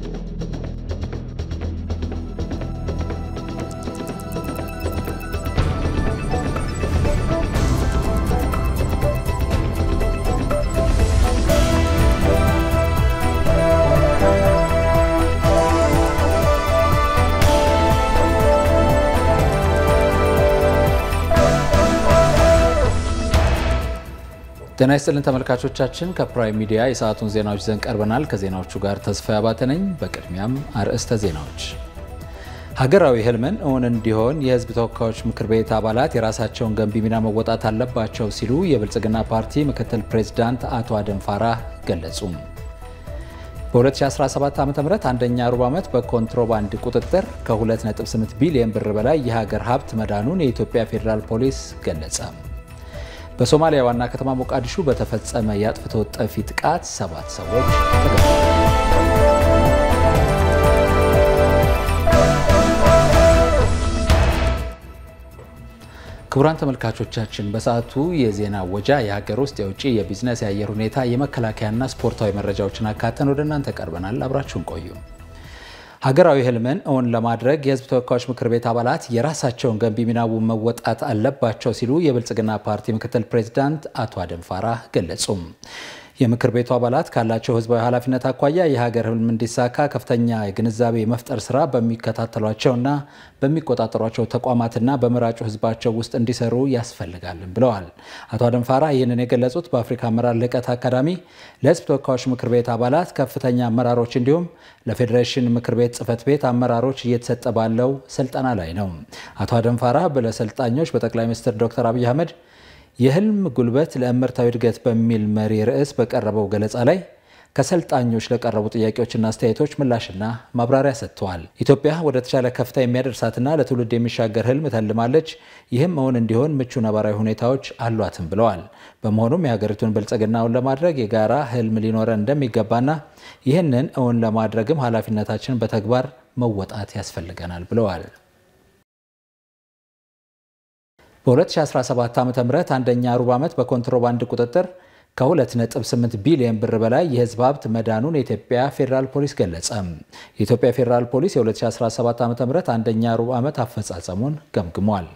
thank you ጤና ይስጥልን ተመልካቾቻችን፣ ከፕራይም ሚዲያ የሰዓቱን ዜናዎች ይዘን ቀርበናል። ከዜናዎቹ ጋር ተስፋ ያባተ ነኝ። በቅድሚያም አርዕስተ ዜናዎች። ሀገራዊ ህልምን እውን እንዲሆን የህዝብ ተወካዮች ምክር ቤት አባላት የራሳቸውን ገንቢ ሚና መወጣት አለባቸው ሲሉ የብልጽግና ፓርቲ ምክትል ፕሬዝዳንት አቶ አደም ፋራህ ገለጹ። በ2017 ዓ ም አንደኛ ሩብ ዓመት በኮንትሮባንድ ቁጥጥር ከ2.8 ቢሊዮን ብር በላይ የሀገር ሀብት መዳኑን የኢትዮጵያ ፌዴራል ፖሊስ ገለጸ። በሶማሊያ ዋና ከተማ ሞቃዲሹ በተፈጸመ የአጥፍቶ ጠፊ ጥቃት ሰባት ሰዎች ተገደሉ። ክቡራን ተመልካቾቻችን በሰዓቱ የዜና ወጃ የሀገር ውስጥ የውጭ የቢዝነስ የአየር ሁኔታ የመከላከያና ስፖርታዊ መረጃዎችን አካተን ወደ እናንተ ቀርበናል። አብራችሁን ቆዩ። ሀገራዊ ህልምን እውን ለማድረግ የህዝብ ተወካዮች ምክር ቤት አባላት የራሳቸውን ገንቢ ሚናው መወጣት አለባቸው ሲሉ የብልጽግና ፓርቲ ምክትል ፕሬዚዳንት አቶ አደም ፋራህ የምክር ቤቱ አባላት ካላቸው ህዝባዊ ኃላፊነት አኳያ የሀገር ህልም እንዲሳካ ከፍተኛ የግንዛቤ የመፍጠር ስራ በሚከታተሏቸውና በሚቆጣጠሯቸው ተቋማትና በመራጩ ህዝባቸው ውስጥ እንዲሰሩ ያስፈልጋል ብለዋል። አቶ አደንፋራ ይህንን የገለጹት በአፍሪካ አመራር ልቀት አካዳሚ ለህዝብ ተወካዮች ምክር ቤት አባላት፣ ከፍተኛ አመራሮች እንዲሁም ለፌዴሬሽን ምክር ቤት ጽህፈት ቤት አመራሮች እየተሰጠ ባለው ስልጠና ላይ ነው። አቶ አደንፋራ ለሰልጣኞች በጠቅላይ ሚኒስትር ዶክተር አብይ አህመድ የህልም ጉልበት ለእምርታዊ እድገት በሚል መሪ ርዕስ በቀረበው ገለጻ ላይ ከሰልጣኞች ለቀረቡ ጥያቄዎችና አስተያየቶች ምላሽና ማብራሪያ ሰጥተዋል። ኢትዮጵያ ወደ ተሻለ ከፍታ የሚያደርሳትና ለትውልድ የሚሻገር ህልም ተልማለች። ይህም እውን እንዲሆን ምቹ ነባራዊ ሁኔታዎች አሏትም ብለዋል። በመሆኑም የሀገሪቱን ብልጽግናውን ለማድረግ የጋራ ህልም ሊኖረን እንደሚገባና ይህንን እውን ለማድረግም ኃላፊነታችን በተግባር መወጣት ያስፈልገናል ብለዋል። በ2017 ዓ ም አንደኛ ሩብ ዓመት በኮንትሮባንድ ቁጥጥር ከ2.8 ቢሊዮን ብር በላይ የህዝብ ሀብት መዳኑን የኢትዮጵያ ፌዴራል ፖሊስ ገለጸ። የኢትዮጵያ ፌዴራል ፖሊስ የ2017 ዓ ም አንደኛ ሩብ ዓመት አፈጻጸሙን ገምግሟል።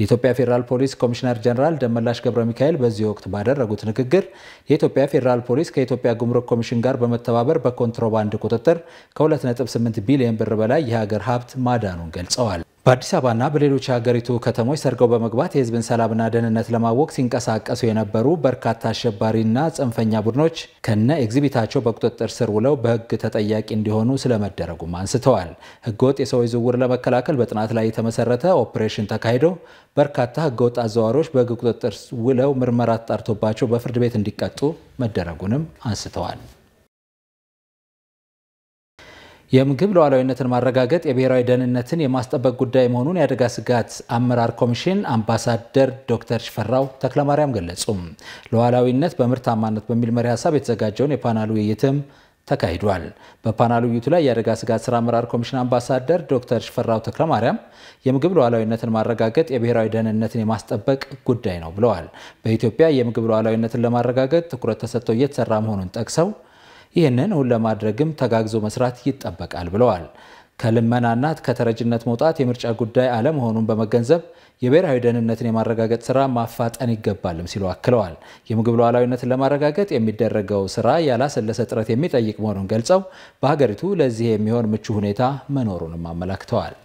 የኢትዮጵያ ፌዴራል ፖሊስ ኮሚሽነር ጀኔራል ደመላሽ ገብረ ሚካኤል በዚህ ወቅት ባደረጉት ንግግር የኢትዮጵያ ፌዴራል ፖሊስ ከኢትዮጵያ ጉምሩክ ኮሚሽን ጋር በመተባበር በኮንትሮባንድ ቁጥጥር ከ2.8 ቢሊዮን ብር በላይ የሀገር ሀብት ማዳኑን ገልጸዋል። በአዲስ አበባና በሌሎች የሀገሪቱ ከተሞች ሰርገው በመግባት የህዝብን ሰላምና ደህንነት ለማወቅ ሲንቀሳቀሱ የነበሩ በርካታ አሸባሪና ጽንፈኛ ቡድኖች ከነ ኤግዚቢታቸው በቁጥጥር ስር ውለው በህግ ተጠያቂ እንዲሆኑ ስለመደረጉም አንስተዋል። ህገወጥ የሰዎች ዝውውር ለመከላከል በጥናት ላይ የተመሰረተ ኦፕሬሽን ተካሂዶ በርካታ ህገወጥ አዘዋዋሪዎች በህግ ቁጥጥር ውለው ምርመራ ተጣርቶባቸው በፍርድ ቤት እንዲቀጡ መደረጉንም አንስተዋል። የምግብ ሉዓላዊነትን ማረጋገጥ የብሔራዊ ደህንነትን የማስጠበቅ ጉዳይ መሆኑን የአደጋ ስጋት አመራር ኮሚሽን አምባሳደር ዶክተር ሽፈራው ተክለማርያም ገለጹም። ሉዓላዊነት በምርታማነት በሚል መሪ ሀሳብ የተዘጋጀውን የፓናል ውይይትም ተካሂዷል። በፓናል ውይይቱ ላይ የአደጋ ስጋት ስራ አመራር ኮሚሽን አምባሳደር ዶክተር ሽፈራው ተክለማርያም የምግብ ሉዓላዊነትን ማረጋገጥ የብሔራዊ ደህንነትን የማስጠበቅ ጉዳይ ነው ብለዋል። በኢትዮጵያ የምግብ ሉዓላዊነትን ለማረጋገጥ ትኩረት ተሰጥቶ እየተሰራ መሆኑን ጠቅሰው ይህንን እውን ለማድረግም ተጋግዞ መስራት ይጠበቃል ብለዋል። ከልመናና ከተረጅነት መውጣት የምርጫ ጉዳይ አለመሆኑን በመገንዘብ የብሔራዊ ደህንነትን የማረጋገጥ ስራ ማፋጠን ይገባልም ሲሉ አክለዋል። የምግብ ሉዓላዊነትን ለማረጋገጥ የሚደረገው ስራ ያላሰለሰ ጥረት የሚጠይቅ መሆኑን ገልጸው በሀገሪቱ ለዚህ የሚሆን ምቹ ሁኔታ መኖሩንም አመላክተዋል።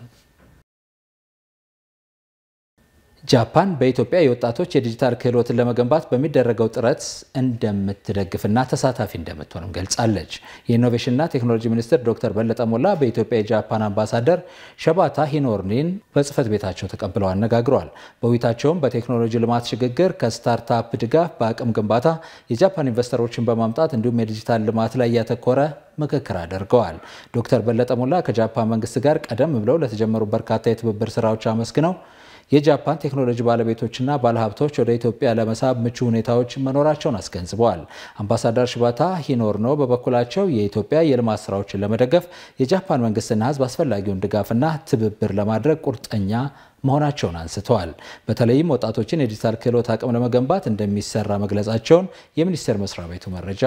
ጃፓን በኢትዮጵያ የወጣቶች የዲጂታል ክህሎትን ለመገንባት በሚደረገው ጥረት እንደምትደግፍና ተሳታፊ እንደምትሆንም ገልጻለች። የኢኖቬሽንና ቴክኖሎጂ ሚኒስትር ዶክተር በለጠ ሞላ በኢትዮጵያ የጃፓን አምባሳደር ሸባታ ሂኖርኒን በጽህፈት ቤታቸው ተቀብለው አነጋግረዋል። በውይይታቸውም በቴክኖሎጂ ልማት ሽግግር ከስታርታፕ ድጋፍ በአቅም ግንባታ የጃፓን ኢንቨስተሮችን በማምጣት እንዲሁም የዲጂታል ልማት ላይ ያተኮረ ምክክር አድርገዋል። ዶክተር በለጠ ሞላ ከጃፓን መንግስት ጋር ቀደም ብለው ለተጀመሩ በርካታ የትብብር ስራዎች አመስግነው የጃፓን ቴክኖሎጂ ባለቤቶችና ባለሀብቶች ወደ ኢትዮጵያ ለመሳብ ምቹ ሁኔታዎች መኖራቸውን አስገንዝበዋል። አምባሳደር ሽባታ ሂኖርኖ በበኩላቸው የኢትዮጵያ የልማት ስራዎችን ለመደገፍ የጃፓን መንግስትና ህዝብ አስፈላጊውን ድጋፍና ትብብር ለማድረግ ቁርጠኛ መሆናቸውን አንስተዋል። በተለይም ወጣቶችን የዲጂታል ክህሎት አቅም ለመገንባት እንደሚሰራ መግለጻቸውን የሚኒስቴር መስሪያ ቤቱ መረጃ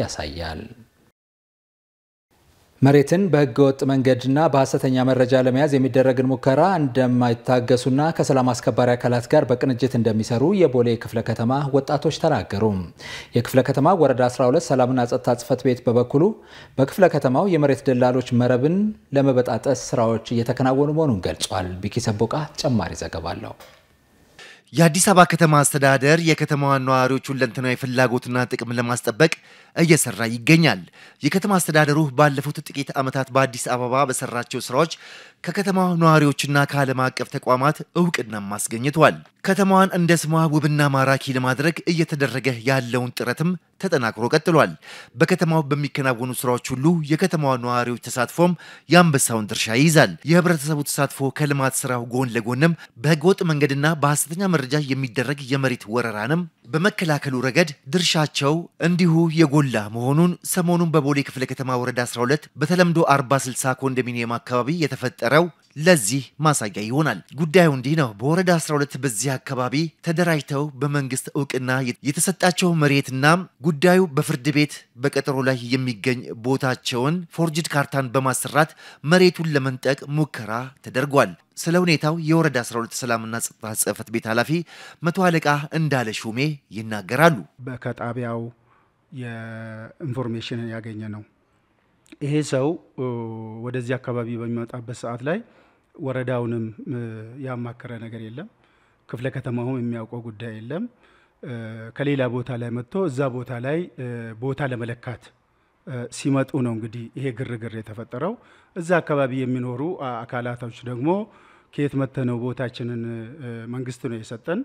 ያሳያል። መሬትን በህገወጥ መንገድና በሀሰተኛ መረጃ ለመያዝ የሚደረግን ሙከራ እንደማይታገሱና ከሰላም አስከባሪ አካላት ጋር በቅንጅት እንደሚሰሩ የቦሌ ክፍለ ከተማ ወጣቶች ተናገሩ። የክፍለ ከተማ ወረዳ 12 ሰላምና ጸጥታ ጽህፈት ቤት በበኩሉ በክፍለ ከተማው የመሬት ደላሎች መረብን ለመበጣጠስ ስራዎች እየተከናወኑ መሆኑን ገልጿል። ቢኪሰቦቃ ተጨማሪ ዘገባ አለው። የአዲስ አበባ ከተማ አስተዳደር የከተማዋ ነዋሪዎች ሁለንተናዊ ፍላጎትና ጥቅም ለማስጠበቅ እየሰራ ይገኛል። የከተማ አስተዳደሩ ባለፉት ጥቂት ዓመታት በአዲስ አበባ በሰራቸው ስራዎች ከከተማ ነዋሪዎችና ከዓለም አቀፍ ተቋማት እውቅናም አስገኝቷል። ከተማዋን እንደ ስሟ ውብና ማራኪ ለማድረግ እየተደረገ ያለውን ጥረትም ተጠናክሮ ቀጥሏል። በከተማው በሚከናወኑ ስራዎች ሁሉ የከተማዋ ነዋሪዎች ተሳትፎም የአንበሳውን ድርሻ ይይዛል። የህብረተሰቡ ተሳትፎ ከልማት ስራው ጎን ለጎንም በህገወጥ መንገድና በሐሰተኛ ደረጃ የሚደረግ የመሬት ወረራንም በመከላከሉ ረገድ ድርሻቸው እንዲሁ የጎላ መሆኑን ሰሞኑን በቦሌ ክፍለ ከተማ ወረዳ 12 በተለምዶ 460 ኮንዶሚኒየም አካባቢ የተፈጠረው ለዚህ ማሳያ ይሆናል። ጉዳዩ እንዲህ ነው። በወረዳ 12 በዚህ አካባቢ ተደራጅተው በመንግስት እውቅና የተሰጣቸው መሬትና ጉዳዩ በፍርድ ቤት በቀጠሮ ላይ የሚገኝ ቦታቸውን ፎርጅድ ካርታን በማሰራት መሬቱን ለመንጠቅ ሙከራ ተደርጓል። ስለ ሁኔታው የወረዳ 12 ሰላምና ጸጥታ ጽህፈት ቤት ኃላፊ መቶ አለቃ እንዳለ ሹሜ ይናገራሉ። ከጣቢያው የኢንፎርሜሽን ያገኘ ነው። ይሄ ሰው ወደዚህ አካባቢ በሚመጣበት ሰዓት ላይ ወረዳውንም ያማከረ ነገር የለም። ክፍለ ከተማውም የሚያውቀው ጉዳይ የለም። ከሌላ ቦታ ላይ መጥቶ እዛ ቦታ ላይ ቦታ ለመለካት ሲመጡ ነው እንግዲህ ይሄ ግርግር የተፈጠረው። እዛ አካባቢ የሚኖሩ አካላቶች ደግሞ ከየት መተነው ቦታችንን መንግስት ነው የሰጠን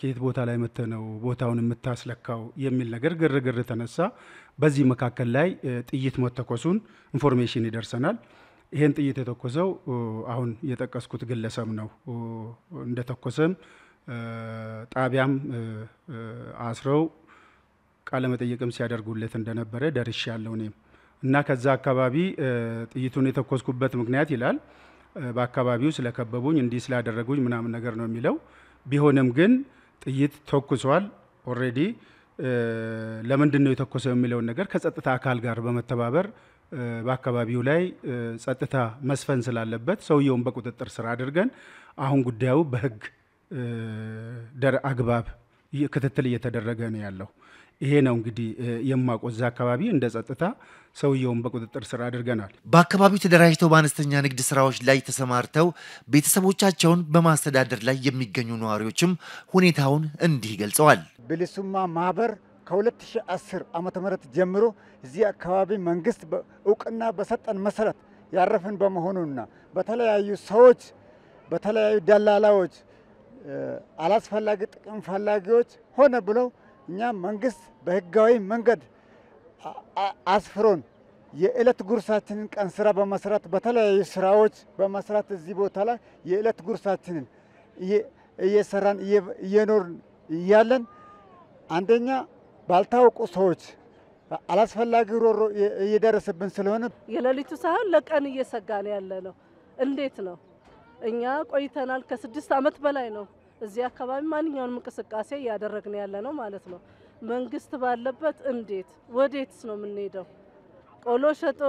ከየት ቦታ ላይ መተነው ቦታውን የምታስለካው የሚል ነገር ግርግር ተነሳ። በዚህ መካከል ላይ ጥይት መተኮሱን ኢንፎርሜሽን ይደርሰናል። ይሄን ጥይት የተኮሰው አሁን የጠቀስኩት ግለሰብ ነው። እንደተኮሰም ጣቢያም አስረው ቃለመጠይቅም ሲያደርጉለት እንደነበረ ደርሽ ያለው እኔም እና ከዛ አካባቢ ጥይቱን የተኮስኩበት ምክንያት ይላል በአካባቢው ስለከበቡኝ እንዲህ ስላደረጉኝ ምናምን ነገር ነው የሚለው። ቢሆንም ግን ጥይት ተኩሷል። ኦልሬዲ ለምንድን ነው የተኮሰው የሚለውን ነገር ከጸጥታ አካል ጋር በመተባበር በአካባቢው ላይ ጸጥታ መስፈን ስላለበት ሰውየውን በቁጥጥር ስር አድርገን አሁን ጉዳዩ በህግ አግባብ ክትትል እየተደረገ ነው ያለው። ይሄ ነው እንግዲህ የማውቀው። አካባቢ እንደ ጸጥታ ሰውየውን በቁጥጥር ስር አድርገናል። በአካባቢው ተደራጅተው በአነስተኛ ንግድ ስራዎች ላይ ተሰማርተው ቤተሰቦቻቸውን በማስተዳደር ላይ የሚገኙ ነዋሪዎችም ሁኔታውን እንዲህ ገልጸዋል። ብልሱማ ማህበር ከ2010 ዓመተ ምህረት ጀምሮ እዚህ አካባቢ መንግስት እውቅና በሰጠን መሰረት ያረፍን በመሆኑና በተለያዩ ሰዎች በተለያዩ ደላላዎች አላስፈላጊ ጥቅም ፈላጊዎች ሆነ ብለው እኛ መንግስት በህጋዊ መንገድ አስፍሮን የእለት ጉርሳችንን ቀን ስራ በመስራት በተለያዩ ስራዎች በመስራት እዚህ ቦታ ላይ የእለት ጉርሳችንን እየሰራን እየኖርን እያለን አንደኛ ባልታወቁ ሰዎች አላስፈላጊ ሮሮ እየደረሰብን ስለሆነ የሌሊቱ ሳይሆን ለቀን እየሰጋን ያለ ነው። እንዴት ነው? እኛ ቆይተናል። ከስድስት ዓመት በላይ ነው እዚህ አካባቢ ማንኛውንም እንቅስቃሴ እያደረግን ያለ ነው ማለት ነው። መንግስት ባለበት እንዴት ወዴትስ ነው የምንሄደው? ቆሎ ሸጦ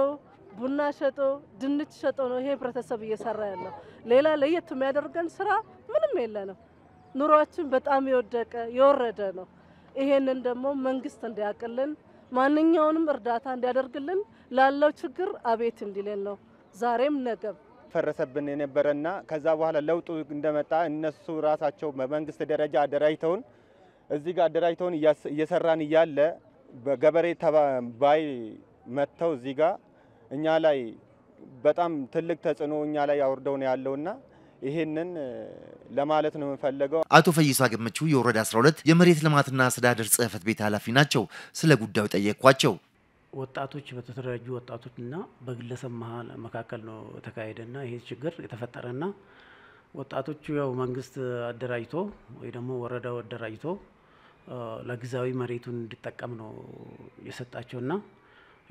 ቡና ሸጦ ድንች ሸጦ ነው ይሄ ህብረተሰብ እየሰራ ያለው። ሌላ ለየት የሚያደርገን ስራ ምንም የለንም። ኑሯችን በጣም የወደቀ የወረደ ነው። ይሄንን ደግሞ መንግስት እንዲያቅልን ማንኛውንም እርዳታ እንዲያደርግልን ላለው ችግር አቤት እንዲልን ነው። ዛሬም ነገብ ፈረሰብን የነበረና ከዛ በኋላ ለውጡ እንደመጣ እነሱ ራሳቸው በመንግስት ደረጃ አደራጅተውን እዚህ ጋር አደራጅተውን እየሰራን እያለ በገበሬ ባይ መጥተው እዚህ ጋር እኛ ላይ በጣም ትልቅ ተጽዕኖ እኛ ላይ አውርደው ነው ያለውና ይህንን ለማለት ነው የምንፈልገው። አቶ ፈይሳ ገመቹ የወረዳ 12 የመሬት ልማትና አስተዳደር ጽህፈት ቤት ኃላፊ ናቸው። ስለ ጉዳዩ ጠየቅኳቸው። ወጣቶች በተደራጁ ወጣቶችና በግለሰብ መካከል ነው የተካሄደና ይሄ ችግር የተፈጠረና ወጣቶቹ ያው መንግስት አደራጅቶ ወይ ደግሞ ወረዳው አደራጅቶ ለጊዜያዊ መሬቱን እንዲጠቀም ነው የሰጣቸውና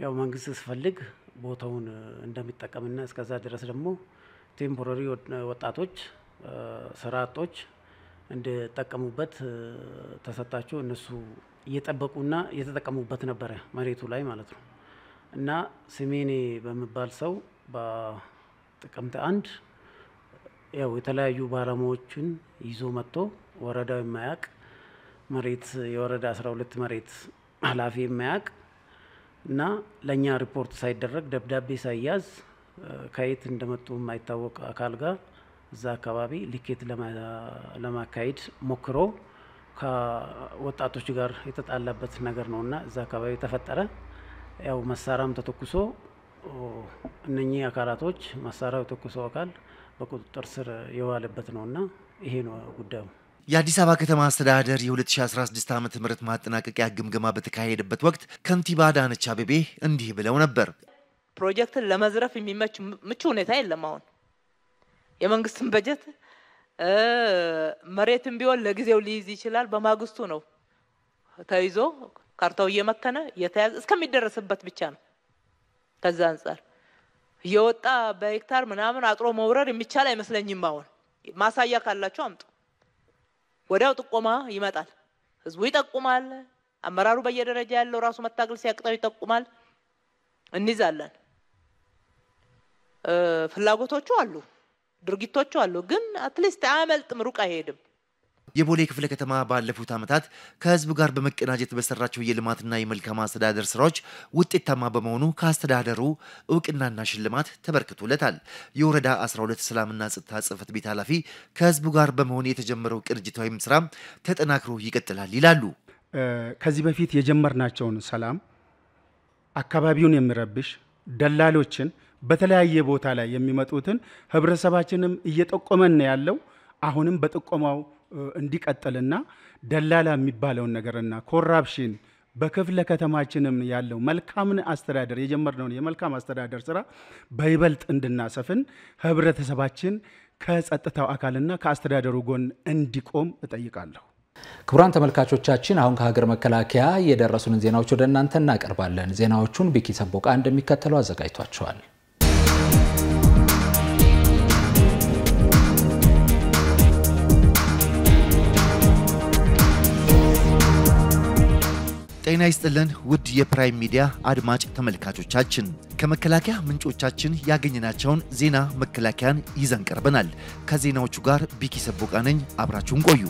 ያው መንግስት ስፈልግ ቦታውን እንደሚጠቀምና እስከዛ ድረስ ደግሞ ቴምፖራሪ ወጣቶች ስራ አጦች እንዲጠቀሙበት ተሰጣቸው። እነሱ እየጠበቁና እየተጠቀሙበት ነበረ መሬቱ ላይ ማለት ነው። እና ስሜኔ በሚባል ሰው በጥቅምት አንድ ያው የተለያዩ ባለሙያዎችን ይዞ መጥቶ ወረዳው የማያቅ መሬት የወረዳ 12 ሁለት መሬት ኃላፊ የማያቅ እና ለእኛ ሪፖርት ሳይደረግ ደብዳቤ ሳይያዝ ከየት እንደመጡ የማይታወቅ አካል ጋር እዛ አካባቢ ልኬት ለማካሄድ ሞክሮ ከወጣቶች ጋር የተጣላበት ነገር ነው እና እዛ አካባቢ ተፈጠረ። ያው መሳሪያም ተተኩሶ እነኚህ አካላቶች መሳሪያው የተኩሰው አካል በቁጥጥር ስር የዋለበት ነው እና ይሄ ነው ጉዳዩ። የአዲስ አበባ ከተማ አስተዳደር የ2016 ዓ ም ማጠናቀቂያ ግምገማ በተካሄደበት ወቅት ከንቲባ አዳነች አቤቤ እንዲህ ብለው ነበር። ፕሮጀክትን ለመዝረፍ የሚመች ምቹ ሁኔታ የለም። አሁን የመንግስትን በጀት መሬትም ቢሆን ለጊዜው ሊይዝ ይችላል። በማግስቱ ነው ተይዞ ካርታው እየመከነ እየተያዘ እስከሚደረስበት ብቻ ነው። ከዛ አንጻር እየወጣ በሄክታር ምናምን አጥሮ መውረድ የሚቻል አይመስለኝም። አሁን ማሳያ ካላችሁ አምጡ። ወዲያው ጥቆማ ይመጣል። ህዝቡ ይጠቁማል። አመራሩ በየደረጃ ያለው ራሱ መታገል ሲያቅጠው ይጠቁማል። እንይዛለን። ፍላጎቶቹ አሉ፣ ድርጊቶቹ አሉ። ግን አትሊስት አያመልጥም፣ ሩቅ አይሄድም። የቦሌ ክፍለ ከተማ ባለፉት ዓመታት ከህዝብ ጋር በመቀናጀት በሰራቸው የልማትና የመልካም አስተዳደር ስራዎች ውጤታማ በመሆኑ ከአስተዳደሩ እውቅናና ሽልማት ተበርክቶለታል። የወረዳ 12 ሰላምና ጸጥታ ጽህፈት ቤት ኃላፊ ከህዝቡ ጋር በመሆን የተጀመረው ቅርጅታዊም ስራ ተጠናክሮ ይቀጥላል ይላሉ። ከዚህ በፊት የጀመርናቸውን ሰላም አካባቢውን የሚረብሽ ደላሎችን በተለያየ ቦታ ላይ የሚመጡትን ህብረተሰባችንም እየጠቆመን ያለው። አሁንም በጥቆማው እንዲቀጥልና ደላላ የሚባለውን ነገርና ኮራፕሽን በክፍለ ከተማችንም ያለው መልካምን አስተዳደር የጀመርነውን የመልካም አስተዳደር ስራ በይበልጥ እንድናሰፍን ህብረተሰባችን ከጸጥታው አካልና ከአስተዳደሩ ጎን እንዲቆም እጠይቃለሁ። ክቡራን ተመልካቾቻችን አሁን ከሀገር መከላከያ የደረሱንን ዜናዎች ወደ እናንተ እናቀርባለን። ዜናዎቹን ቢኪ ሰቦቃ እንደሚከተለው አዘጋጅቷቸዋል። ጤና ይስጥልን ውድ የፕራይም ሚዲያ አድማጭ ተመልካቾቻችን፣ ከመከላከያ ምንጮቻችን ያገኘናቸውን ዜና መከላከያን ይዘን ቀርበናል። ከዜናዎቹ ጋር ቢኪ ሰቦቃ ነኝ። አብራችሁን ቆዩ።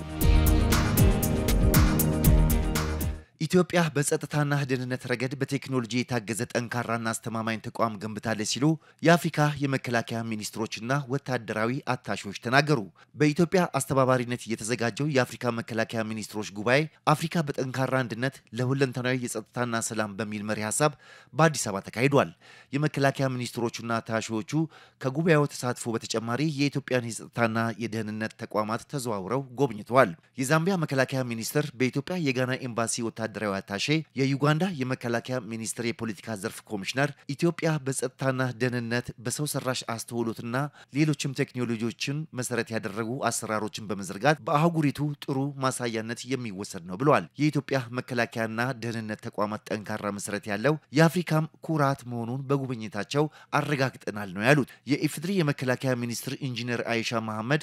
ኢትዮጵያ በጸጥታና ደህንነት ረገድ በቴክኖሎጂ የታገዘ ጠንካራና አስተማማኝ ተቋም ገንብታለች ሲሉ የአፍሪካ የመከላከያ ሚኒስትሮችና ወታደራዊ አታሾች ተናገሩ። በኢትዮጵያ አስተባባሪነት የተዘጋጀው የአፍሪካ መከላከያ ሚኒስትሮች ጉባኤ አፍሪካ በጠንካራ አንድነት ለሁለንተናዊ የጸጥታና ሰላም በሚል መሪ ሀሳብ በአዲስ አበባ ተካሂዷል። የመከላከያ ሚኒስትሮቹና አታሾቹ ከጉባኤው ተሳትፎ በተጨማሪ የኢትዮጵያን የጸጥታና የደህንነት ተቋማት ተዘዋውረው ጎብኝተዋል። የዛምቢያ መከላከያ ሚኒስትር በኢትዮጵያ የጋና ኤምባሲ ወታ ወታደራዊ አታሼ፣ የዩጋንዳ የመከላከያ ሚኒስቴር የፖለቲካ ዘርፍ ኮሚሽነር ኢትዮጵያ በጸጥታና ደህንነት በሰው ሰራሽ አስተውሎትና ሌሎችም ቴክኖሎጂዎችን መሰረት ያደረጉ አሰራሮችን በመዘርጋት በአህጉሪቱ ጥሩ ማሳያነት የሚወሰድ ነው ብለዋል። የኢትዮጵያ መከላከያና ደህንነት ተቋማት ጠንካራ መሰረት ያለው የአፍሪካም ኩራት መሆኑን በጉብኝታቸው አረጋግጠናል ነው ያሉት። የኢፍድሪ የመከላከያ ሚኒስትር ኢንጂነር አይሻ መሐመድ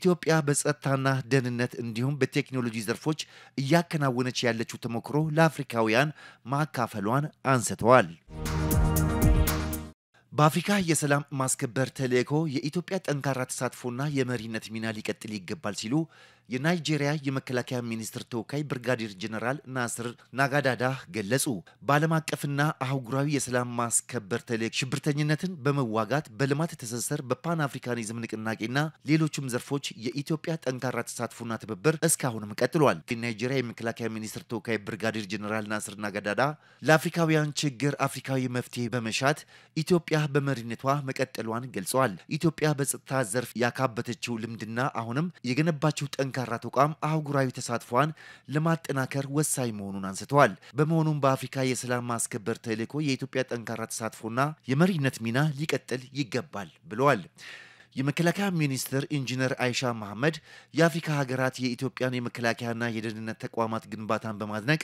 ኢትዮጵያ በጸጥታና ደህንነት እንዲሁም በቴክኖሎጂ ዘርፎች እያከናወነች ያለችው ተሞክሮ ተሞክሮ ለአፍሪካውያን ማካፈሏን አንስተዋል። በአፍሪካ የሰላም ማስከበር ተልዕኮ የኢትዮጵያ ጠንካራ ተሳትፎና የመሪነት ሚና ሊቀጥል ይገባል ሲሉ የናይጄሪያ የመከላከያ ሚኒስትር ተወካይ ብርጋዴር ጀነራል ናስር ናጋዳዳ ገለጹ። በዓለም አቀፍና አህጉራዊ የሰላም ማስከበር ተልዕኮ ሽብርተኝነትን በመዋጋት በልማት ትስስር፣ በፓን አፍሪካኒዝም ንቅናቄና ሌሎችም ዘርፎች የኢትዮጵያ ጠንካራ ተሳትፎና ትብብር እስካሁንም ቀጥሏል። የናይጄሪያ የመከላከያ ሚኒስትር ተወካይ ብርጋዴር ጀኔራል ናስር ናጋዳዳ ለአፍሪካውያን ችግር አፍሪካዊ መፍትሄ በመሻት ኢትዮጵያ በመሪነቷ መቀጠሏን ገልጸዋል። ኢትዮጵያ በጸጥታ ዘርፍ ያካበተችው ልምድና አሁንም የገነባቸው ጠንካ ጠንካራ ተቋም አህጉራዊ ተሳትፏን ለማጠናከር ወሳኝ መሆኑን አንስተዋል። በመሆኑም በአፍሪካ የሰላም ማስከበር ተልዕኮ የኢትዮጵያ ጠንካራ ተሳትፎና የመሪነት ሚና ሊቀጥል ይገባል ብለዋል። የመከላከያ ሚኒስትር ኢንጂነር አይሻ መሐመድ የአፍሪካ ሀገራት የኢትዮጵያን የመከላከያና የደህንነት ተቋማት ግንባታን በማድነቅ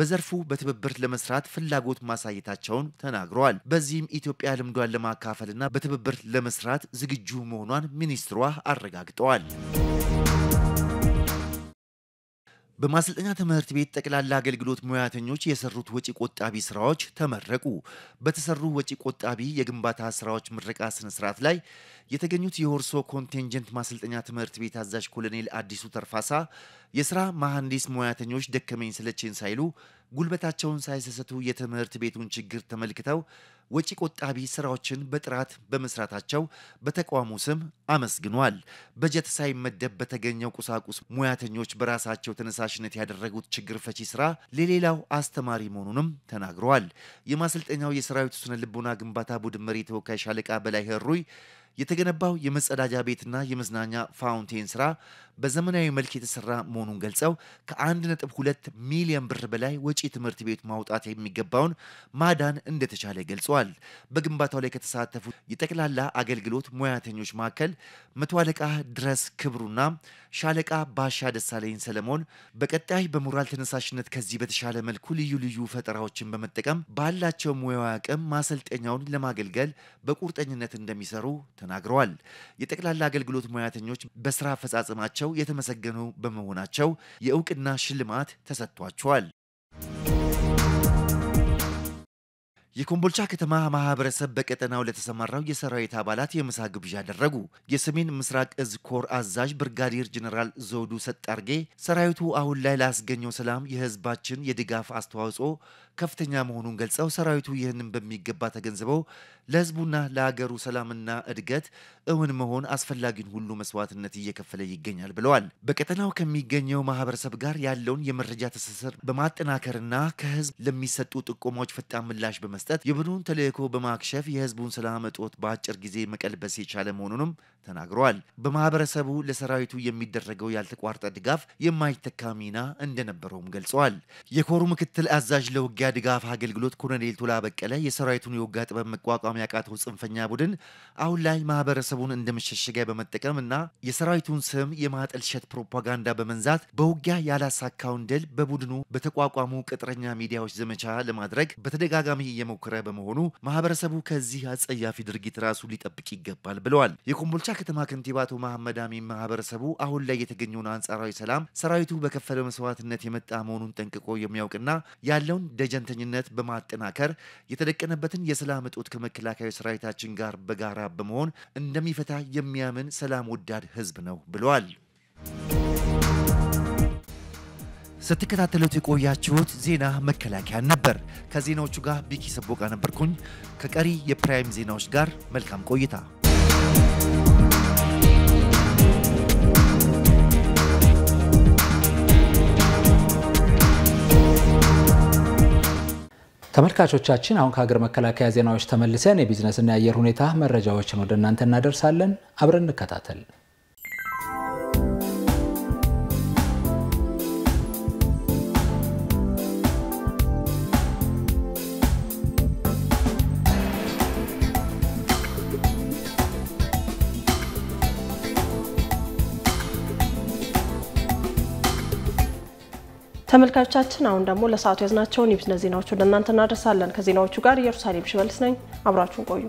በዘርፉ በትብብር ለመስራት ፍላጎት ማሳየታቸውን ተናግረዋል። በዚህም ኢትዮጵያ ልምዷን ለማካፈልና በትብብር ለመስራት ዝግጁ መሆኗን ሚኒስትሯ አረጋግጠዋል። በማሰልጠኛ ትምህርት ቤት ጠቅላላ አገልግሎት ሙያተኞች የሰሩት ወጪ ቆጣቢ ስራዎች ተመረቁ። በተሰሩ ወጪ ቆጣቢ የግንባታ ስራዎች ምረቃ ስነ ስርዓት ላይ የተገኙት የሆርሶ ኮንቴንጀንት ማሰልጠኛ ትምህርት ቤት አዛዥ ኮሎኔል አዲሱ ተርፋሳ የስራ መሐንዲስ ሙያተኞች ደከመኝ ስለችን ሳይሉ ጉልበታቸውን ሳይሰሰቱ የትምህርት ቤቱን ችግር ተመልክተው ወጪ ቆጣቢ ስራዎችን በጥራት በመስራታቸው በተቋሙ ስም አመስግኗል። በጀት ሳይመደብ በተገኘው ቁሳቁስ ሙያተኞች በራሳቸው ተነሳሽነት ያደረጉት ችግር ፈቺ ስራ ለሌላው አስተማሪ መሆኑንም ተናግረዋል። የማሰልጠኛው የሰራዊት ስነ ልቦና ግንባታ ቡድን መሪ ተወካይ ሻለቃ በላይ ህሩይ የተገነባው የመጸዳጃ ቤትና የመዝናኛ ፋውንቴን ስራ በዘመናዊ መልክ የተሰራ መሆኑን ገልጸው ከ1.2 ሚሊዮን ብር በላይ ወጪ ትምህርት ቤት ማውጣት የሚገባውን ማዳን እንደተቻለ ገልጸዋል። በግንባታው ላይ ከተሳተፉ የጠቅላላ አገልግሎት ሙያተኞች መካከል መቶ አለቃ ድረስ ክብሩና ሻለቃ ባሻ ደሳለኝ ሰለሞን በቀጣይ በሞራል ተነሳሽነት ከዚህ በተሻለ መልኩ ልዩ ልዩ ፈጠራዎችን በመጠቀም ባላቸው ሙያዊ አቅም ማሰልጠኛውን ለማገልገል በቁርጠኝነት እንደሚሰሩ ተናግረዋል። የጠቅላላ አገልግሎት ሙያተኞች በስራ አፈጻጸማቸው ስራቸው የተመሰገኑ በመሆናቸው የእውቅና ሽልማት ተሰጥቷቸዋል። የኮምቦልቻ ከተማ ማህበረሰብ በቀጠናው ለተሰማራው የሰራዊት አባላት የምሳ ግብዣ አደረጉ። የሰሜን ምስራቅ እዝ ኮር አዛዥ ብርጋዴር ጀኔራል ዘውዱ ሰጣርጌ ሰራዊቱ አሁን ላይ ላስገኘው ሰላም የህዝባችን የድጋፍ አስተዋጽኦ ከፍተኛ መሆኑን ገልጸው ሰራዊቱ ይህንን በሚገባ ተገንዝበው ለህዝቡና ለሀገሩ ሰላምና እድገት እውን መሆን አስፈላጊውን ሁሉ መስዋዕትነት እየከፈለ ይገኛል ብለዋል። በቀጠናው ከሚገኘው ማህበረሰብ ጋር ያለውን የመረጃ ትስስር በማጠናከርና ከህዝብ ለሚሰጡ ጥቆማዎች ፈጣን ምላሽ በመስጠት የቡድኑን ተልእኮ በማክሸፍ የህዝቡን ሰላም እጦት በአጭር ጊዜ መቀልበስ የቻለ መሆኑንም ተናግረዋል። በማህበረሰቡ ለሰራዊቱ የሚደረገው ያልተቋረጠ ድጋፍ የማይተካ ሚና እንደነበረውም ገልጸዋል። የኮሩ ምክትል አዛዥ ለውጊያ ድጋፍ አገልግሎት ኮሎኔል ቶላ በቀለ የሰራዊቱን የውጊያ ጥበብ መቋቋም ያቃተው ጽንፈኛ ቡድን አሁን ላይ ማህበረሰቡን እንደ መሸሸጊያ በመጠቀም እና የሰራዊቱን ስም የማጠልሸት ፕሮፓጋንዳ በመንዛት በውጊያ ያላሳካውን ድል በቡድኑ በተቋቋሙ ቅጥረኛ ሚዲያዎች ዘመቻ ለማድረግ በተደጋጋሚ እየሞከረ በመሆኑ ማህበረሰቡ ከዚህ አጸያፊ ድርጊት ራሱ ሊጠብቅ ይገባል ብለዋል። የኮምቦልቻ ከተማ ከንቲባ አቶ መሐመድ አሚን ማህበረሰቡ አሁን ላይ የተገኘውን አንጻራዊ ሰላም ሰራዊቱ በከፈለ መስዋዕትነት የመጣ መሆኑን ጠንቅቆ የሚያውቅና ያለውን ደጀንተኝነት በማጠናከር የተደቀነበትን የሰላም እጦት ከመከላከያ ሰራዊታችን ጋር በጋራ በመሆን እንደሚፈታ የሚያምን ሰላም ወዳድ ህዝብ ነው ብለዋል። ስትከታተሉት የቆያችሁት ዜና መከላከያን ነበር። ከዜናዎቹ ጋር ቢኪ ሰቦቃ ነበርኩኝ። ከቀሪ የፕራይም ዜናዎች ጋር መልካም ቆይታ ተመልካቾቻችን አሁን ከሀገር መከላከያ ዜናዎች ተመልሰን የቢዝነስና የአየር ሁኔታ መረጃዎችን ወደ እናንተ እናደርሳለን። አብረን እንከታተል። ተመልካቾቻችን አሁን ደግሞ ለሰዓቱ ያዝናቸውን የቢዝነስ ዜናዎች ወደ እናንተ እናደርሳለን። ከዜናዎቹ ጋር ኢየሩሳሌም ሽመልስ ነኝ። አብራችሁን ቆዩ።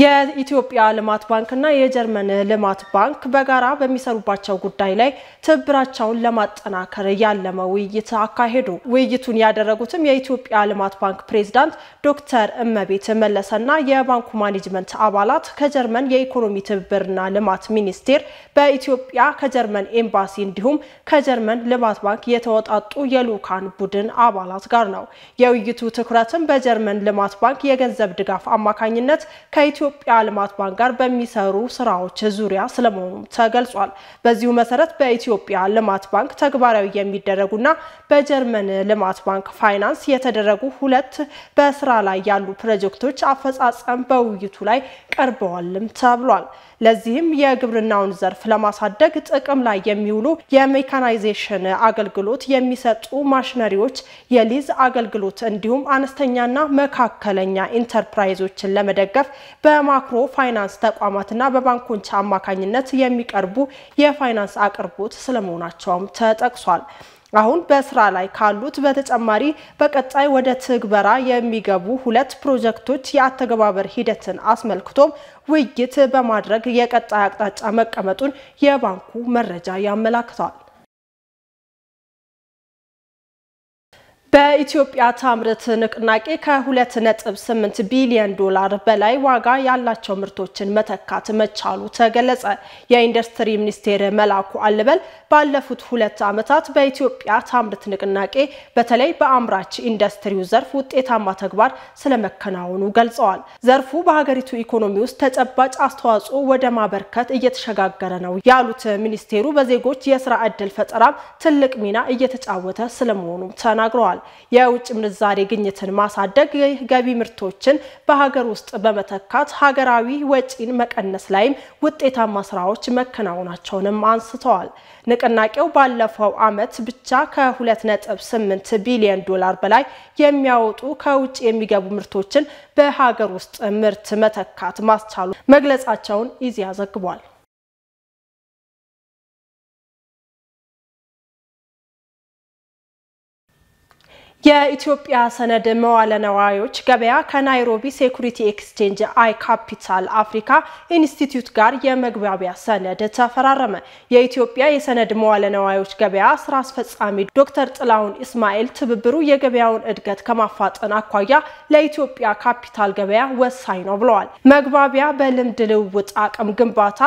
የኢትዮጵያ ልማት ባንክና የጀርመን ልማት ባንክ በጋራ በሚሰሩባቸው ጉዳይ ላይ ትብብራቸውን ለማጠናከር ያለመ ውይይት አካሄዱ። ውይይቱን ያደረጉትም የኢትዮጵያ ልማት ባንክ ፕሬዝዳንት ዶክተር እመቤት መለሰና የባንኩ ማኔጅመንት አባላት ከጀርመን የኢኮኖሚ ትብብርና ልማት ሚኒስቴር፣ በኢትዮጵያ ከጀርመን ኤምባሲ እንዲሁም ከጀርመን ልማት ባንክ የተወጣጡ የልዑካን ቡድን አባላት ጋር ነው። የውይይቱ ትኩረትም በጀርመን ልማት ባንክ የገንዘብ ድጋፍ አማካኝነት ከኢትዮ ከኢትዮጵያ ልማት ባንክ ጋር በሚሰሩ ስራዎች ዙሪያ ስለመሆኑ ተገልጿል። በዚሁ መሰረት በኢትዮጵያ ልማት ባንክ ተግባራዊ የሚደረጉና በጀርመን ልማት ባንክ ፋይናንስ የተደረጉ ሁለት በስራ ላይ ያሉ ፕሮጀክቶች አፈጻጸም በውይይቱ ላይ ቀርበዋልም ተብሏል። ለዚህም የግብርናውን ዘርፍ ለማሳደግ ጥቅም ላይ የሚውሉ የሜካናይዜሽን አገልግሎት የሚሰጡ ማሽነሪዎች የሊዝ አገልግሎት እንዲሁም አነስተኛና መካከለኛ ኢንተርፕራይዞችን ለመደገፍ በማክሮ ፋይናንስ ተቋማትና በባንኮች አማካኝነት የሚቀርቡ የፋይናንስ አቅርቦት ስለመሆናቸውም ተጠቅሷል። አሁን በስራ ላይ ካሉት በተጨማሪ በቀጣይ ወደ ትግበራ የሚገቡ ሁለት ፕሮጀክቶች የአተገባበር ሂደትን አስመልክቶም ውይይት በማድረግ የቀጣይ አቅጣጫ መቀመጡን የባንኩ መረጃ ያመላክታል። በኢትዮጵያ ታምርት ንቅናቄ ከ2.8 ቢሊዮን ዶላር በላይ ዋጋ ያላቸው ምርቶችን መተካት መቻሉ ተገለጸ። የኢንዱስትሪ ሚኒስቴር መላኩ አልበል ባለፉት ሁለት ዓመታት በኢትዮጵያ ታምርት ንቅናቄ በተለይ በአምራች ኢንዱስትሪው ዘርፍ ውጤታማ ተግባር ስለመከናወኑ ገልጸዋል። ዘርፉ በሀገሪቱ ኢኮኖሚ ውስጥ ተጨባጭ አስተዋጽኦ ወደ ማበርከት እየተሸጋገረ ነው ያሉት ሚኒስቴሩ በዜጎች የስራ ዕድል ፈጠራም ትልቅ ሚና እየተጫወተ ስለመሆኑም ተናግረዋል። የውጭ ምንዛሬ ግኝትን ማሳደግ ገቢ ምርቶችን በሀገር ውስጥ በመተካት ሀገራዊ ወጪን መቀነስ ላይም ውጤታማ ስራዎች መከናወናቸውንም አንስተዋል። ንቅናቄው ባለፈው ዓመት ብቻ ከ2.8 ቢሊዮን ዶላር በላይ የሚያወጡ ከውጭ የሚገቡ ምርቶችን በሀገር ውስጥ ምርት መተካት ማስቻሉ መግለጻቸውን ኢዜአ ዘግቧል። የኢትዮጵያ ሰነድ መዋለ ነዋዮች ገበያ ከናይሮቢ ሴኩሪቲ ኤክስቼንጅ አይ ካፒታል አፍሪካ ኢንስቲትዩት ጋር የመግባቢያ ሰነድ ተፈራረመ። የኢትዮጵያ የሰነድ መዋለ ነዋዮች ገበያ ስራ አስፈጻሚ ዶክተር ጥላሁን ኢስማኤል ትብብሩ የገበያውን እድገት ከማፋጠን አኳያ ለኢትዮጵያ ካፒታል ገበያ ወሳኝ ነው ብለዋል። መግባቢያ በልምድ ልውውጥ፣ አቅም ግንባታ፣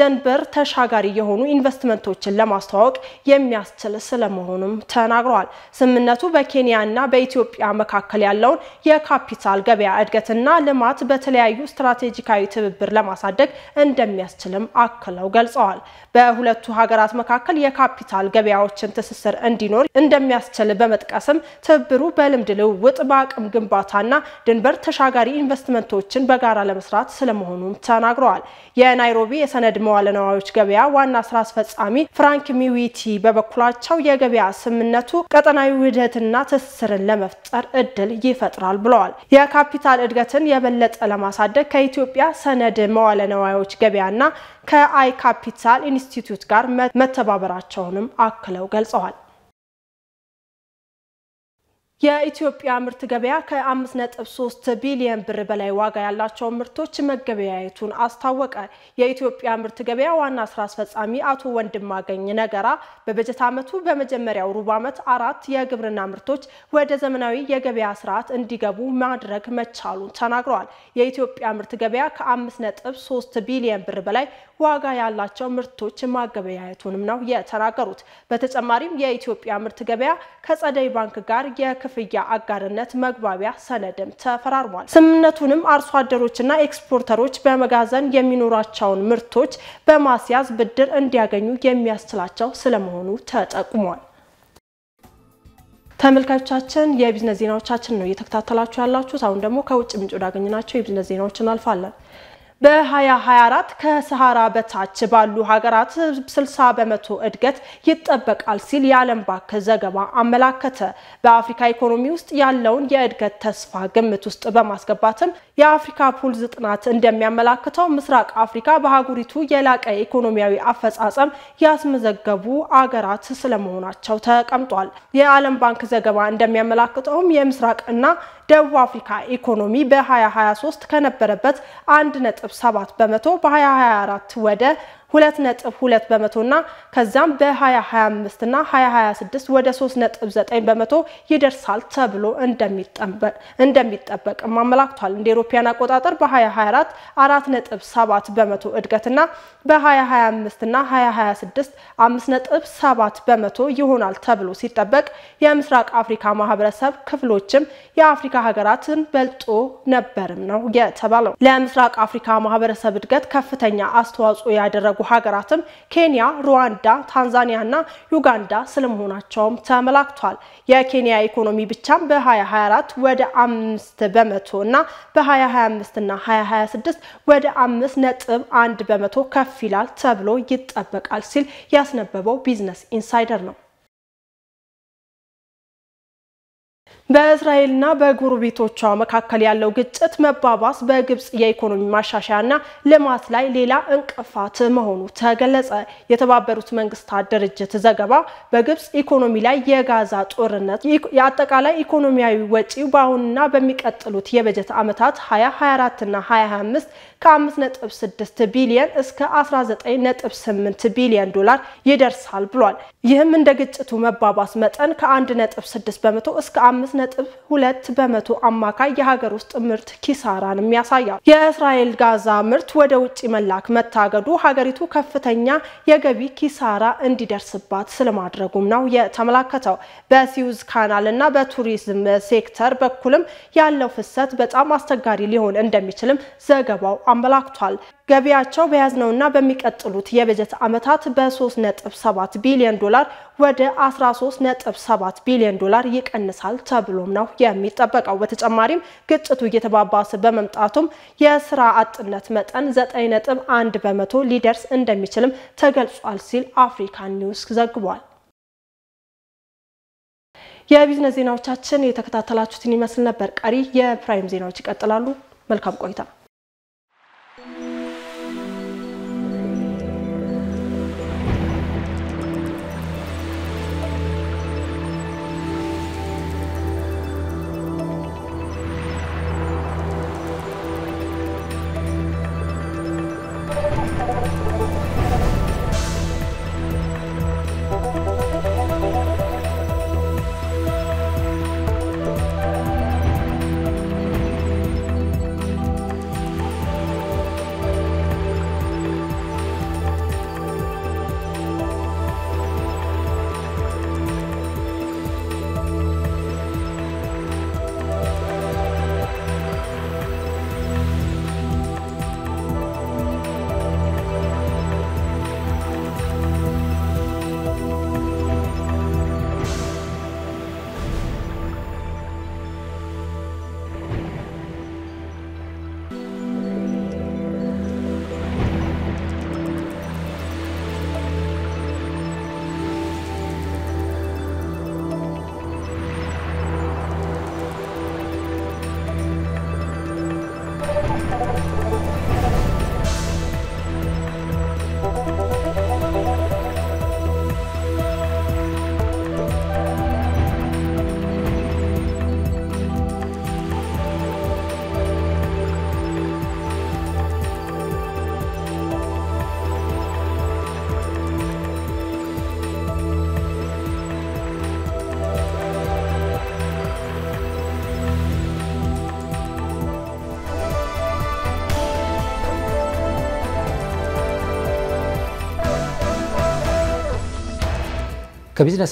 ጀንበር ተሻጋሪ የሆኑ ኢንቨስትመንቶችን ለማስተዋወቅ የሚያስችል ስለመሆኑም ተናግረዋል። ስምምነቱ በኬንያ እና በኢትዮጵያ መካከል ያለውን የካፒታል ገበያ እድገትና ልማት በተለያዩ ስትራቴጂካዊ ትብብር ለማሳደግ እንደሚያስችልም አክለው ገልጸዋል። በሁለቱ ሀገራት መካከል የካፒታል ገበያዎችን ትስስር እንዲኖር እንደሚያስችል በመጥቀስም ትብብሩ በልምድ ልውውጥ፣ በአቅም ግንባታና ድንበር ተሻጋሪ ኢንቨስትመንቶችን በጋራ ለመስራት ስለመሆኑም ተናግረዋል። የናይሮቢ የሰነድ መዋለ ገበያ ዋና ስራ አስፈጻሚ ፍራንክ ሚዊቲ በበኩላቸው የገበያ ስምምነቱ ቀጠናዊ ውህደትና ትስስር ትስስርን ለመፍጠር እድል ይፈጥራል ብለዋል። የካፒታል እድገትን የበለጠ ለማሳደግ ከኢትዮጵያ ሰነድ መዋለ ነዋዮች ገበያና ከአይ ካፒታል ኢንስቲትዩት ጋር መተባበራቸውንም አክለው ገልጸዋል። የኢትዮጵያ ምርት ገበያ ከ5.3 ቢሊዮን ብር በላይ ዋጋ ያላቸውን ምርቶች መገበያየቱን አስታወቀ። የኢትዮጵያ ምርት ገበያ ዋና ስራ አስፈጻሚ አቶ ወንድማገኝ ነገራ በበጀት ዓመቱ በመጀመሪያው ሩብ ዓመት አራት የግብርና ምርቶች ወደ ዘመናዊ የገበያ ስርዓት እንዲገቡ ማድረግ መቻሉን ተናግረዋል። የኢትዮጵያ ምርት ገበያ ከ5.3 ቢሊዮን ብር በላይ ዋጋ ያላቸው ምርቶች ማገበያየቱንም ነው የተናገሩት። በተጨማሪም የኢትዮጵያ ምርት ገበያ ከጸደይ ባንክ ጋር የክፍያ አጋርነት መግባቢያ ሰነድም ተፈራርሟል። ስምምነቱንም አርሶ አደሮችና ኤክስፖርተሮች በመጋዘን የሚኖራቸውን ምርቶች በማስያዝ ብድር እንዲያገኙ የሚያስችላቸው ስለመሆኑ ተጠቁሟል። ተመልካቾቻችን የቢዝነስ ዜናዎቻችን ነው እየተከታተላችሁ ያላችሁት። አሁን ደግሞ ከውጭ ምንጭ ወዳገኘናቸው የቢዝነስ ዜናዎች እናልፋለን። በ2024 ከሰሃራ በታች ባሉ ሀገራት 60 በመቶ እድገት ይጠበቃል ሲል የዓለም ባንክ ዘገባ አመላከተ። በአፍሪካ ኢኮኖሚ ውስጥ ያለውን የእድገት ተስፋ ግምት ውስጥ በማስገባትም የአፍሪካ ፑልዝ ጥናት እንደሚያመላክተው ምስራቅ አፍሪካ በአህጉሪቱ የላቀ ኢኮኖሚያዊ አፈጻጸም ያስመዘገቡ አገራት ስለመሆናቸው ተቀምጧል። የዓለም ባንክ ዘገባ እንደሚያመላክተውም የምስራቅ እና ደቡብ አፍሪካ ኢኮኖሚ በ2023 ከነበረበት 1.7 በመቶ በ2024 ወደ ነጥብ 2.2 በመቶና ከዛም በ2025 እና 2026 ወደ 9 በመቶ ይደርሳል ተብሎ እንደሚጠበቅም አመላክቷል። እንደ ኤሮፓያን አቆጣጠር በ2024 4.7 በመቶ እድገትና በ2025 እና 2026 5.7 በመቶ ይሆናል ተብሎ ሲጠበቅ የምስራቅ አፍሪካ ማህበረሰብ ክፍሎችም የአፍሪካ ሀገራትን በልጦ ነበርም ነው የተባለው። ለምስራቅ አፍሪካ ማህበረሰብ እድገት ከፍተኛ አስተዋጽኦ ያደረጉ ሀገራትም ኬንያ፣ ሩዋንዳ፣ ታንዛኒያ እና ዩጋንዳ ስለመሆናቸውም ተመላክቷል። የኬንያ ኢኮኖሚ ብቻም በ2024 ወደ አምስት በመቶ እና በ2025 እና 2026 ወደ አምስት ነጥብ አንድ በመቶ ከፍ ይላል ተብሎ ይጠበቃል ሲል ያስነበበው ቢዝነስ ኢንሳይደር ነው። በእስራኤልና በጎረቤቶቿ መካከል ያለው ግጭት መባባስ በግብጽ የኢኮኖሚ ማሻሻያና ልማት ላይ ሌላ እንቅፋት መሆኑ ተገለጸ። የተባበሩት መንግስታት ድርጅት ዘገባ በግብጽ ኢኮኖሚ ላይ የጋዛ ጦርነት የአጠቃላይ ኢኮኖሚያዊ ወጪው በአሁንና በሚቀጥሉት የበጀት ዓመታት 2024ና 2025 ከ5.6 ቢሊየን እስከ 19.8 ቢሊየን ዶላር ይደርሳል ብሏል። ይህም እንደ ግጭቱ መባባስ መጠን ከ1.6 በመቶ እስከ 5 ነጥብ ሁለት በመቶ አማካይ የሀገር ውስጥ ምርት ኪሳራንም ያሳያል። የእስራኤል ጋዛ ምርት ወደ ውጭ መላክ መታገዱ ሀገሪቱ ከፍተኛ የገቢ ኪሳራ እንዲደርስባት ስለማድረጉም ነው የተመላከተው። በሲዩዝ ካናል እና በቱሪዝም ሴክተር በኩልም ያለው ፍሰት በጣም አስቸጋሪ ሊሆን እንደሚችልም ዘገባው አመላክቷል። ገቢያቸው በያዝነውና በሚቀጥሉት የበጀት ዓመታት በ3.7 ቢሊዮን ዶላር ወደ 13.7 ቢሊዮን ዶላር ይቀንሳል ተብሎም ነው የሚጠበቀው። በተጨማሪም ግጭቱ እየተባባሰ በመምጣቱም የስራ አጥነት መጠን 9.1 በመቶ ሊደርስ እንደሚችልም ተገልጿል ሲል አፍሪካን ኒውስ ዘግቧል። የቢዝነስ ዜናዎቻችን የተከታተላችሁትን ይመስል ነበር። ቀሪ የፕራይም ዜናዎች ይቀጥላሉ። መልካም ቆይታ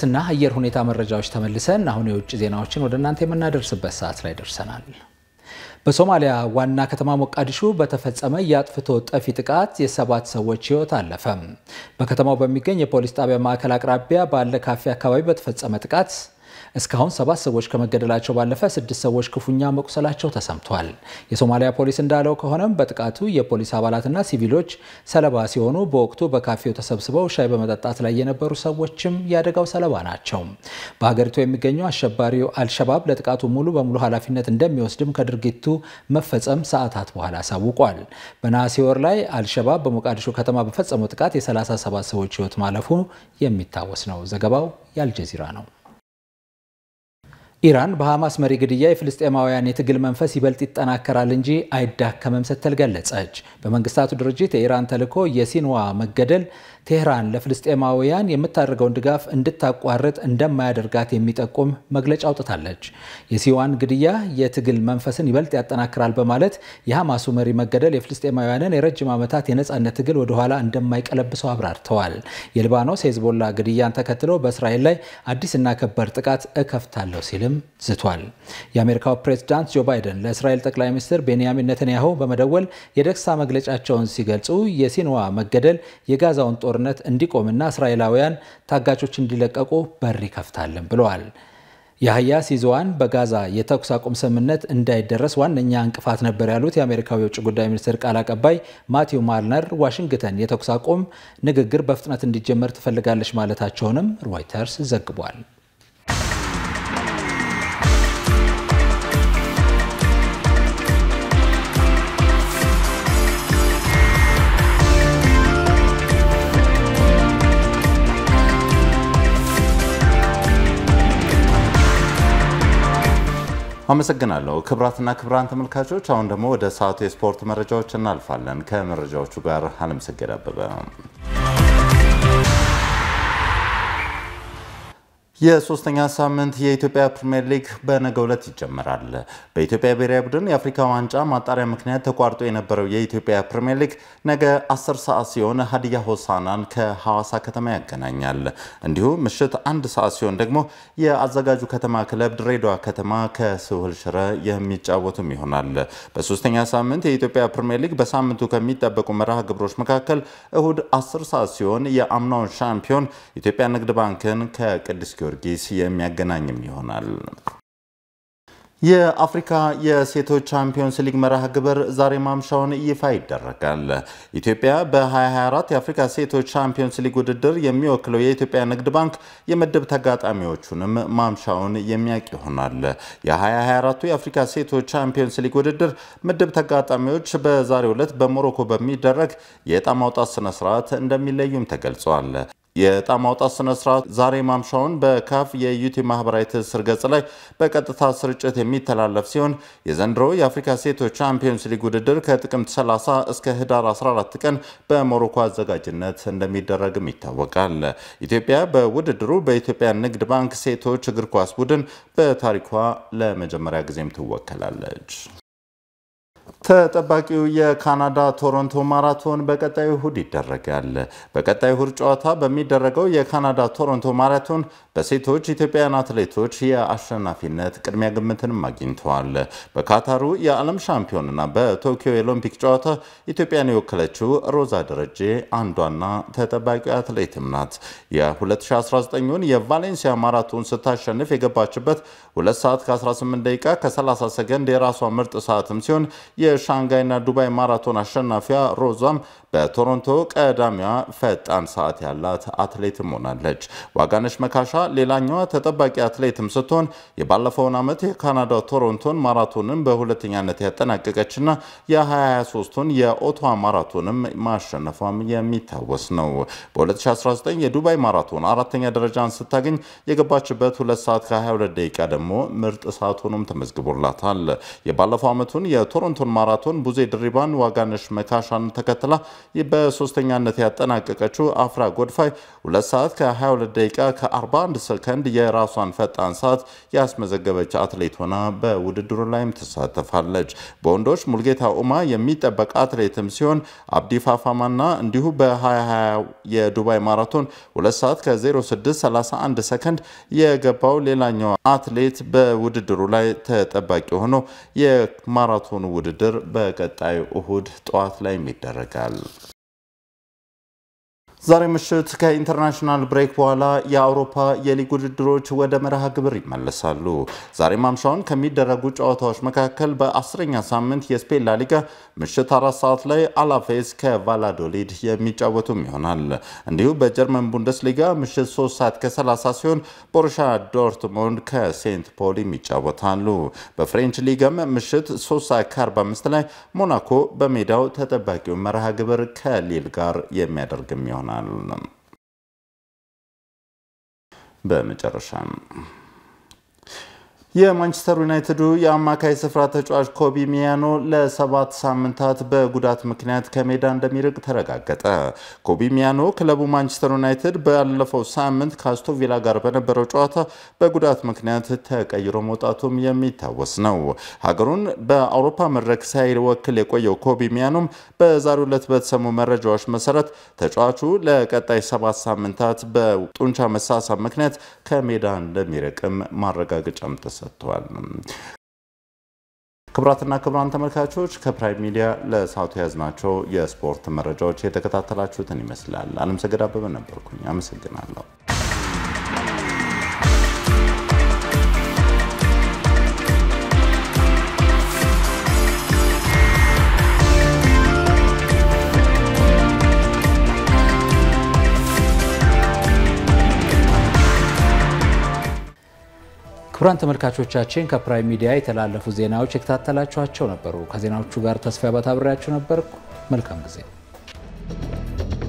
እና አየር ሁኔታ መረጃዎች ተመልሰን አሁን የውጭ ዜናዎችን ወደ እናንተ የምናደርስበት ሰዓት ላይ ደርሰናል። በሶማሊያ ዋና ከተማ ሞቃዲሹ በተፈጸመ የአጥፍቶ ጠፊ ጥቃት የሰባት ሰዎች ሕይወት አለፈ። በከተማው በሚገኝ የፖሊስ ጣቢያ ማዕከል አቅራቢያ ባለ ካፌ አካባቢ በተፈጸመ ጥቃት እስካሁን ሰባት ሰዎች ከመገደላቸው ባለፈ ስድስት ሰዎች ክፉኛ መቁሰላቸው ተሰምቷል። የሶማሊያ ፖሊስ እንዳለው ከሆነም በጥቃቱ የፖሊስ አባላትና ሲቪሎች ሰለባ ሲሆኑ በወቅቱ በካፌው ተሰብስበው ሻይ በመጠጣት ላይ የነበሩ ሰዎችም የአደጋው ሰለባ ናቸው። በሀገሪቱ የሚገኘው አሸባሪው አልሸባብ ለጥቃቱ ሙሉ በሙሉ ኃላፊነት እንደሚወስድም ከድርጊቱ መፈጸም ሰዓታት በኋላ አሳውቋል። በነሐሴ ወር ላይ አልሸባብ በሞቃዲሾ ከተማ በፈጸመው ጥቃት የ37 ሰዎች ህይወት ማለፉ የሚታወስ ነው። ዘገባው የአልጀዚራ ነው። ኢራን በሐማስ መሪ ግድያ የፍልስጤማውያን የትግል መንፈስ ይበልጥ ይጠናከራል እንጂ አይዳከምም ስትል ገለጸች። በመንግስታቱ ድርጅት የኢራን ተልዕኮ የሲንዋ መገደል ቴህራን ለፍልስጤማውያን የምታደርገውን ድጋፍ እንድታቋርጥ እንደማያደርጋት የሚጠቁም መግለጫ አውጥታለች። የሲዋን ግድያ የትግል መንፈስን ይበልጥ ያጠናክራል በማለት የሐማሱ መሪ መገደል የፍልስጤማውያንን የረጅም ዓመታት የነፃነት ትግል ወደኋላ እንደማይቀለብሰው አብራርተዋል። የሊባኖስ ሄዝቦላ ግድያን ተከትሎ በእስራኤል ላይ አዲስና ከባድ ጥቃት እከፍታለሁ ሲልም ዝቷል። የአሜሪካው ፕሬዝዳንት ጆ ባይደን ለእስራኤል ጠቅላይ ሚኒስትር ቤንያሚን ነተንያሁ በመደወል የደስታ መግለጫቸውን ሲገልጹ የሲንዋ መገደል የጋዛውን ጦር ጦርነት እንዲቆምና እስራኤላውያን ታጋቾች እንዲለቀቁ በር ይከፍታልን ብለዋል። የአህያ ሲዞዋን በጋዛ የተኩስ አቁም ስምምነት እንዳይደረስ ዋነኛ እንቅፋት ነበር ያሉት የአሜሪካው የውጭ ጉዳይ ሚኒስትር ቃል አቀባይ ማቲው ማልነር ዋሽንግተን የተኩስ አቁም ንግግር በፍጥነት እንዲጀመር ትፈልጋለች ማለታቸውንም ሮይተርስ ዘግቧል። አመሰግናለሁ። ክብራትና ክብራን ተመልካቾች፣ አሁን ደግሞ ወደ ሰዓቱ የስፖርት መረጃዎች እናልፋለን። ከመረጃዎቹ ጋር አለምሰገድ አበበ የሶስተኛ ሳምንት የኢትዮጵያ ፕሪምየር ሊግ በነገው ዕለት ይጀምራል። በኢትዮጵያ ብሔራዊ ቡድን የአፍሪካ ዋንጫ ማጣሪያ ምክንያት ተቋርጦ የነበረው የኢትዮጵያ ፕሪምየር ሊግ ነገ 10 ሰዓት ሲሆን ሀዲያ ሆሳናን ከሐዋሳ ከተማ ያገናኛል። እንዲሁም ምሽት አንድ ሰዓት ሲሆን ደግሞ የአዘጋጁ ከተማ ክለብ ድሬዳዋ ከተማ ከስሁል ሽረ የሚጫወቱም ይሆናል። በሶስተኛ ሳምንት የኢትዮጵያ ፕሪምየር ሊግ በሳምንቱ ከሚጠበቁ መርሃ ግብሮች መካከል እሁድ 10 ሰዓት ሲሆን የአምናውን ሻምፒዮን ኢትዮጵያ ንግድ ባንክን ከቅዱስ ጊዮ ጊዮርጊስ የሚያገናኝም ይሆናል። የአፍሪካ የሴቶች ቻምፒዮንስ ሊግ መርሃ ግብር ዛሬ ማምሻውን ይፋ ይደረጋል። ኢትዮጵያ በ2024 የአፍሪካ ሴቶች ቻምፒዮንስ ሊግ ውድድር የሚወክለው የኢትዮጵያ ንግድ ባንክ የምድብ ተጋጣሚዎቹንም ማምሻውን የሚያውቅ ይሆናል። የ2024ቱ የአፍሪካ ሴቶች ቻምፒዮንስ ሊግ ውድድር ምድብ ተጋጣሚዎች በዛሬው ዕለት በሞሮኮ በሚደረግ የዕጣ ማውጣት ስነስርዓት እንደሚለዩም ተገልጿል። የዕጣ ማውጣት ስነ ስርዓት ዛሬ ማምሻውን በካፍ የዩቲ ማህበራዊ ትስስር ገጽ ላይ በቀጥታ ስርጭት የሚተላለፍ ሲሆን የዘንድሮ የአፍሪካ ሴቶች ቻምፒዮንስ ሊግ ውድድር ከጥቅምት 30 እስከ ህዳር 14 ቀን በሞሮኮ አዘጋጅነት እንደሚደረግም ይታወቃል። ኢትዮጵያ በውድድሩ በኢትዮጵያ ንግድ ባንክ ሴቶች እግር ኳስ ቡድን በታሪኳ ለመጀመሪያ ጊዜም ትወከላለች። ተጠባቂው የካናዳ ቶሮንቶ ማራቶን በቀጣዩ እሁድ ይደረጋል። በቀጣዩ እሁድ ጨዋታ በሚደረገው የካናዳ ቶሮንቶ ማራቶን በሴቶች ኢትዮጵያውያን አትሌቶች የአሸናፊነት ቅድሚያ ግምትንም አግኝተዋል። በካታሩ የዓለም ሻምፒዮንና በቶኪዮ የኦሎምፒክ ጨዋታ ኢትዮጵያን የወከለችው ሮዛ ደረጀ አንዷና ተጠባቂ አትሌትም ናት። የ2019ን የቫሌንሲያ ማራቶን ስታሸንፍ የገባችበት 2 ሰዓት ከ18 ደቂቃ ከ30 ሰከንድ የራሷ ምርጥ ሰዓትም ሲሆን የሻንጋይና ዱባይ ማራቶን አሸናፊያ ሮዛም በቶሮንቶ ቀዳሚዋ ፈጣን ሰዓት ያላት አትሌትም ሆናለች። ዋጋነሽ መካሻ ሌላኛዋ ተጠባቂ አትሌትም ስትሆን የባለፈውን ዓመት የካናዳ ቶሮንቶን ማራቶንን በሁለተኛነት ያጠናቀቀችና የ2023ቱን የኦቷ ማራቶንም ማሸነፏም የሚታወስ ነው። በ2019 የዱባይ ማራቶን አራተኛ ደረጃን ስታገኝ የገባችበት 2 ሰዓት ከ22 ደቂቃ ደግሞ ምርጥ ሰዓቱንም ተመዝግቦላታል። የባለፈው ዓመቱን የቶሮንቶን ማራቶን ቡዜ ድሪባን ዋጋነሽ መካሻን ተከትላ በሶስተኛነት ያጠናቀቀችው አፍራ ጎድፋይ 2 ሰዓት ከ22 ደቂቃ ከ40 በ ሰከንድ የራሷን ፈጣን ሰዓት ያስመዘገበች አትሌት ሆና በውድድሩ ላይም ትሳተፋለች። በወንዶች ሙልጌታ ኡማ የሚጠበቅ አትሌትም ሲሆን አብዲ ፋፋማና እንዲሁ በ2020 የዱባይ ማራቶን 2 ሰዓት ከ0631 ሰከንድ የገባው ሌላኛው አትሌት በውድድሩ ላይ ተጠባቂ ሆኖ የማራቶኑ ውድድር በቀጣይ እሁድ ጠዋት ላይ ይደረጋል። ዛሬ ምሽት ከኢንተርናሽናል ብሬክ በኋላ የአውሮፓ የሊግ ውድድሮች ወደ መርሃ ግብር ይመለሳሉ። ዛሬ ማምሻውን ከሚደረጉ ጨዋታዎች መካከል በአስረኛ ሳምንት የስፔን ላሊጋ ምሽት አራት ሰዓት ላይ አላፌስ ከቫላዶሊድ የሚጫወቱም ይሆናል። እንዲሁም በጀርመን ቡንደስሊጋ ምሽት 3 ሰዓት ከ30 ሲሆን ቦሩሻ ዶርትሞንድ ከሴንት ፖሊም ይጫወታሉ። በፍሬንች ሊግም ምሽት 3 ሰዓት ከ45 ላይ ሞናኮ በሜዳው ተጠባቂው መርሃ ግብር ከሊል ጋር የሚያደርግም ይሆናል። ይሆናል። በመጨረሻም የማንቸስተር ዩናይትዱ የአማካይ ስፍራ ተጫዋች ኮቢ ሚያኖ ለሰባት ሳምንታት በጉዳት ምክንያት ከሜዳ እንደሚርቅ ተረጋገጠ። ኮቢ ሚያኖ ክለቡ ማንቸስተር ዩናይትድ ባለፈው ሳምንት ከአስቶ ቪላ ጋር በነበረው ጨዋታ በጉዳት ምክንያት ተቀይሮ መውጣቱም የሚታወስ ነው። ሀገሩን በአውሮፓ መድረክ ሳይወክል የቆየው ኮቢ ሚያኖም በዛሬው ዕለት በተሰሙ መረጃዎች መሰረት ተጫዋቹ ለቀጣይ ሰባት ሳምንታት በጡንቻ መሳሳብ ምክንያት ከሜዳ እንደሚርቅም ማረጋገጫም ተሰ ሰጥተዋል። ክቡራትና ክቡራን ተመልካቾች ከፕራይም ሚዲያ ለሰዓቱ የያዝናቸው የስፖርት መረጃዎች የተከታተላችሁትን ይመስላል። አለም ሰገዳ አበበ ነበርኩኝ። አመሰግናለሁ። ክቡራን ተመልካቾቻችን ከፕራይም ሚዲያ የተላለፉ ዜናዎች የከታተላችኋቸው ነበሩ። ከዜናዎቹ ጋር ተስፋ ባታብሬያችሁ ነበርኩ። መልካም ጊዜ